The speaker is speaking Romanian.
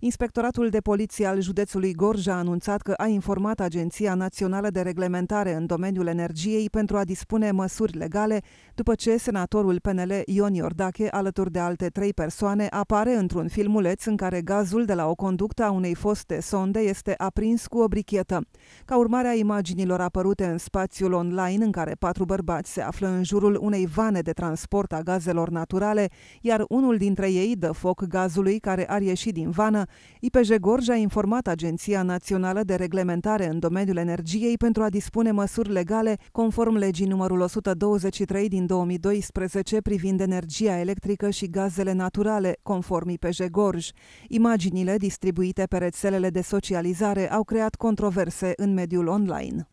Inspectoratul de Poliție al județului Gorj a anunțat că a informat Agenția Națională de Reglementare în domeniul energiei pentru a dispune măsuri legale după ce senatorul PNL Ion Iordache, alături de alte trei persoane, apare într-un filmuleț în care gazul de la o conductă a unei foste sonde este aprins cu o brichetă. Ca urmare a imaginilor apărute în spațiul online în care patru bărbați se află în jurul unei vane de transport a gazelor naturale, iar unul dintre ei dă foc gazului care ar ieși din vană, IPJ Gorj a informat Agenția Națională de Reglementare în domeniul energiei pentru a dispune măsuri legale conform legii numărul 123 din 2012 privind energia electrică și gazele naturale, conform IPJ Gorj. Imaginile distribuite pe rețelele de socializare au creat controverse în mediul online.